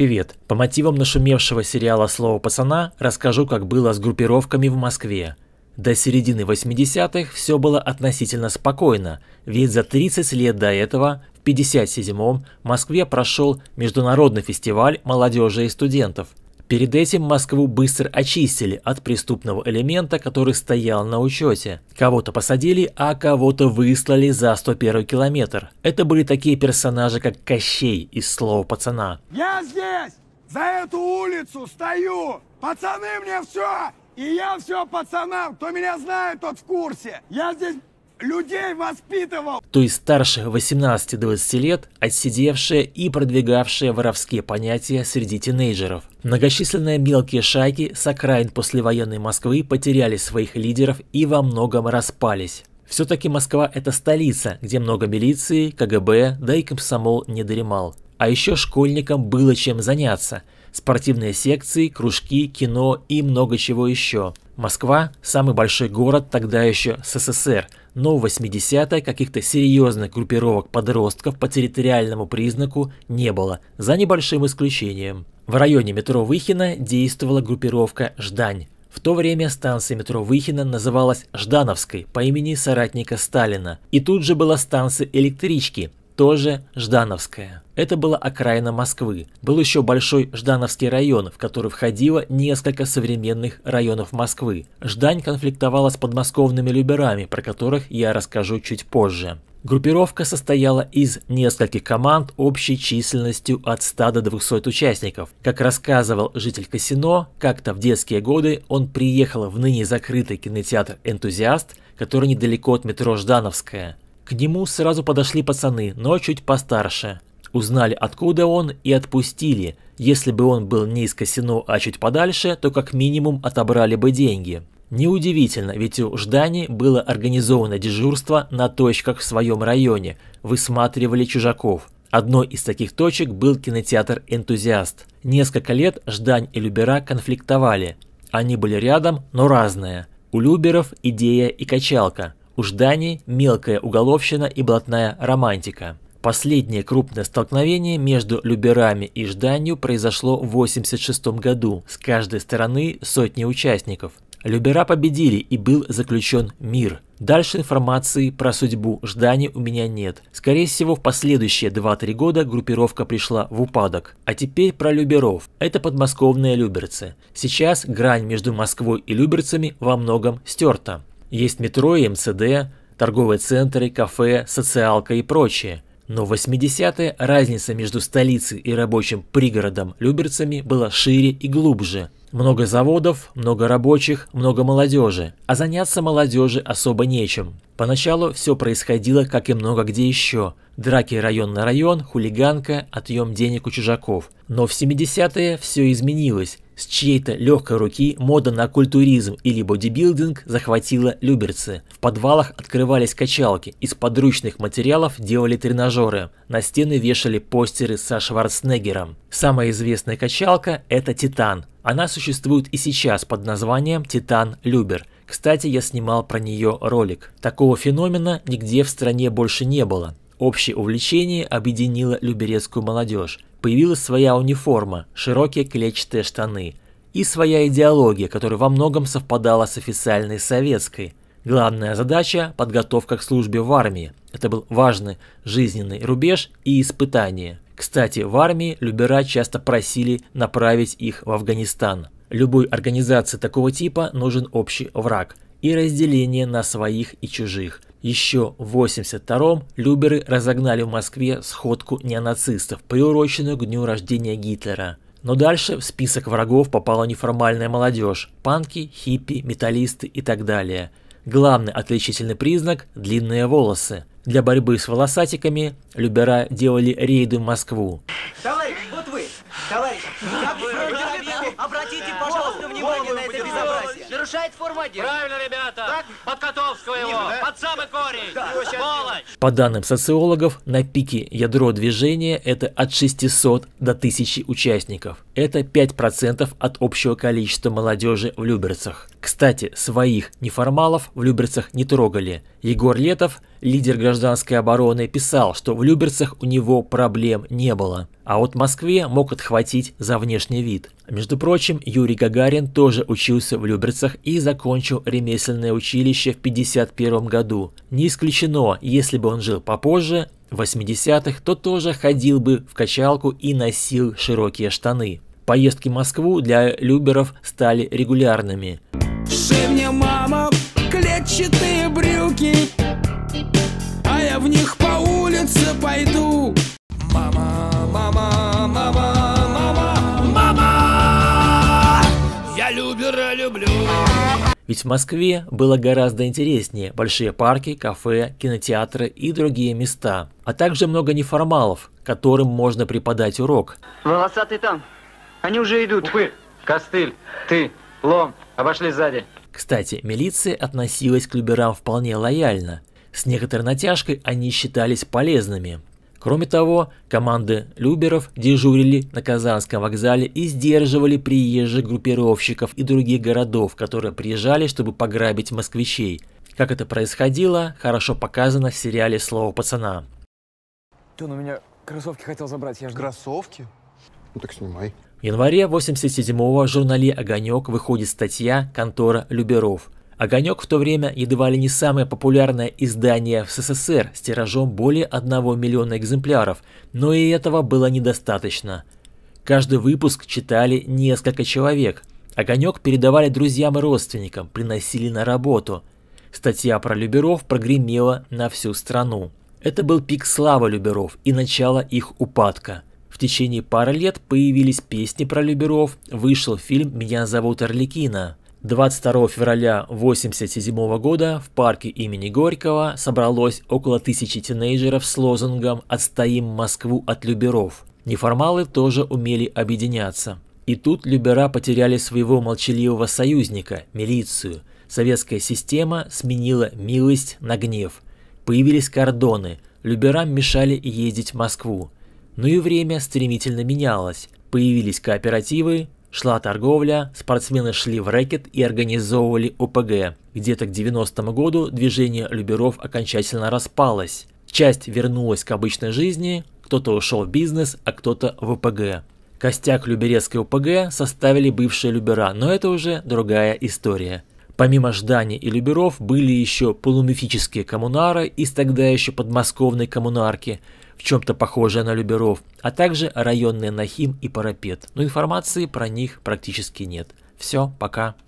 привет! По мотивам нашумевшего сериала «Слово пацана» расскажу, как было с группировками в Москве. До середины 80-х все было относительно спокойно, ведь за 30 лет до этого, в 57-м, в Москве прошел Международный фестиваль молодежи и студентов, Перед этим Москву быстро очистили от преступного элемента, который стоял на учете. Кого-то посадили, а кого-то выслали за 101 километр. Это были такие персонажи, как Кощей из «Слова пацана». Я здесь! За эту улицу стою! Пацаны мне все! И я все пацанам, кто меня знает, тот в курсе. Я здесь людей воспитывал. То есть старше 18-20 лет, отсидевшие и продвигавшие воровские понятия среди тинейджеров. Многочисленные мелкие шайки с окраин послевоенной Москвы потеряли своих лидеров и во многом распались. Все-таки Москва – это столица, где много милиции, КГБ, да и комсомол не дремал. А еще школьникам было чем заняться – спортивные секции, кружки, кино и много чего еще. Москва – самый большой город тогда еще СССР, но в 80-е каких-то серьезных группировок подростков по территориальному признаку не было, за небольшим исключением. В районе метро Выхина действовала группировка «Ждань». В то время станция метро Выхина называлась Ждановской по имени соратника Сталина. И тут же была станция электрички, тоже Ждановская. Это была окраина Москвы. Был еще большой Ждановский район, в который входило несколько современных районов Москвы. Ждань конфликтовала с подмосковными люберами, про которых я расскажу чуть позже. Группировка состояла из нескольких команд общей численностью от 100 до 200 участников. Как рассказывал житель Касино, как-то в детские годы он приехал в ныне закрытый кинотеатр «Энтузиаст», который недалеко от метро Ждановская. К нему сразу подошли пацаны, но чуть постарше. Узнали, откуда он, и отпустили. Если бы он был не из Касино, а чуть подальше, то как минимум отобрали бы деньги. Неудивительно, ведь у Ждани было организовано дежурство на точках в своем районе, высматривали чужаков. Одной из таких точек был кинотеатр «Энтузиаст». Несколько лет Ждань и Любера конфликтовали. Они были рядом, но разные. У Люберов идея и качалка. У Ждани мелкая уголовщина и блатная романтика. Последнее крупное столкновение между Люберами и Жданью произошло в 1986 году, с каждой стороны сотни участников. Любера победили и был заключен мир. Дальше информации про судьбу Ждани у меня нет. Скорее всего, в последующие 2-3 года группировка пришла в упадок. А теперь про Люберов. Это подмосковные люберцы. Сейчас грань между Москвой и люберцами во многом стерта. Есть метро и МЦД, торговые центры, кафе, социалка и прочее. Но в 80-е разница между столицей и рабочим пригородом Люберцами была шире и глубже. Много заводов, много рабочих, много молодежи, а заняться молодежи особо нечем. Поначалу все происходило, как и много где еще. Драки район на район, хулиганка, отъем денег у чужаков. Но в 70-е все изменилось. С чьей-то легкой руки мода на культуризм или бодибилдинг захватила Люберцы. В подвалах открывались качалки, из подручных материалов делали тренажеры. На стены вешали постеры со Шварценеггером. Самая известная качалка – это «Титан». Она существует и сейчас под названием «Титан Любер». Кстати, я снимал про нее ролик. Такого феномена нигде в стране больше не было общее увлечение объединило люберецкую молодежь появилась своя униформа, широкие клетчатые штаны и своя идеология, которая во многом совпадала с официальной советской. Главная задача – подготовка к службе в армии. Это был важный жизненный рубеж и испытание. Кстати, в армии Любера часто просили направить их в Афганистан. Любой организации такого типа нужен общий враг и разделение на своих и чужих – еще в 82-м Люберы разогнали в Москве сходку неонацистов, приуроченную к дню рождения Гитлера. Но дальше в список врагов попала неформальная молодежь – панки, хиппи, металлисты и так далее. Главный отличительный признак – длинные волосы. Для борьбы с волосатиками Любера делали рейды в Москву. Товарищ! нарушает форму одежды. Правильно, ребята. Так? его, да? под самый корень. Да. Сволочь. По данным социологов, на пике ядро движения это от 600 до 1000 участников. Это 5% от общего количества молодежи в Люберцах. Кстати, своих неформалов в Люберцах не трогали. Егор Летов, лидер гражданской обороны, писал, что в Люберцах у него проблем не было. А вот Москве мог отхватить за внешний вид. Между прочим, Юрий Гагарин тоже учился в Люберцах и закончил ремесленное училище в 1951 году. Не исключено, если бы он жил попозже, в 80-х, то тоже ходил бы в качалку и носил широкие штаны. Поездки в Москву для люберов стали регулярными. мне, мама, клетчатые брюки. Ведь в Москве было гораздо интереснее большие парки, кафе, кинотеатры и другие места, а также много неформалов, которым можно преподать урок. Волосатый там, они уже идут. Упырь, костыль, ты, лом, обошли сзади. Кстати, милиция относилась к люберам вполне лояльно. С некоторой натяжкой они считались полезными. Кроме того, команды Люберов дежурили на Казанском вокзале и сдерживали приезжих группировщиков и других городов, которые приезжали, чтобы пограбить москвичей. Как это происходило, хорошо показано в сериале «Слово пацана». Тён, у меня кроссовки хотел забрать, я же Кроссовки? Ну так снимай. В январе 87-го в журнале «Огонек» выходит статья «Контора Люберов». «Огонек» в то время едва ли не самое популярное издание в СССР с тиражом более 1 миллиона экземпляров, но и этого было недостаточно. Каждый выпуск читали несколько человек. «Огонек» передавали друзьям и родственникам, приносили на работу. Статья про Люберов прогремела на всю страну. Это был пик славы Люберов и начало их упадка. В течение пары лет появились песни про Люберов, вышел фильм «Меня зовут Орликина», 22 февраля 1987 года в парке имени Горького собралось около тысячи тинейджеров с лозунгом «Отстоим Москву от люберов». Неформалы тоже умели объединяться. И тут любера потеряли своего молчаливого союзника – милицию. Советская система сменила милость на гнев. Появились кордоны, люберам мешали ездить в Москву. Ну и время стремительно менялось. Появились кооперативы, Шла торговля, спортсмены шли в рэкет и организовывали ОПГ. Где-то к 90-му году движение люберов окончательно распалось. Часть вернулась к обычной жизни, кто-то ушел в бизнес, а кто-то в ОПГ. Костяк Люберецкой ОПГ составили бывшие Любера, но это уже другая история. Помимо Ждани и Люберов были еще полумифические коммунары из тогда еще подмосковной коммунарки – в чем-то похожая на Люберов, а также районные Нахим и Парапет, но информации про них практически нет. Все, пока.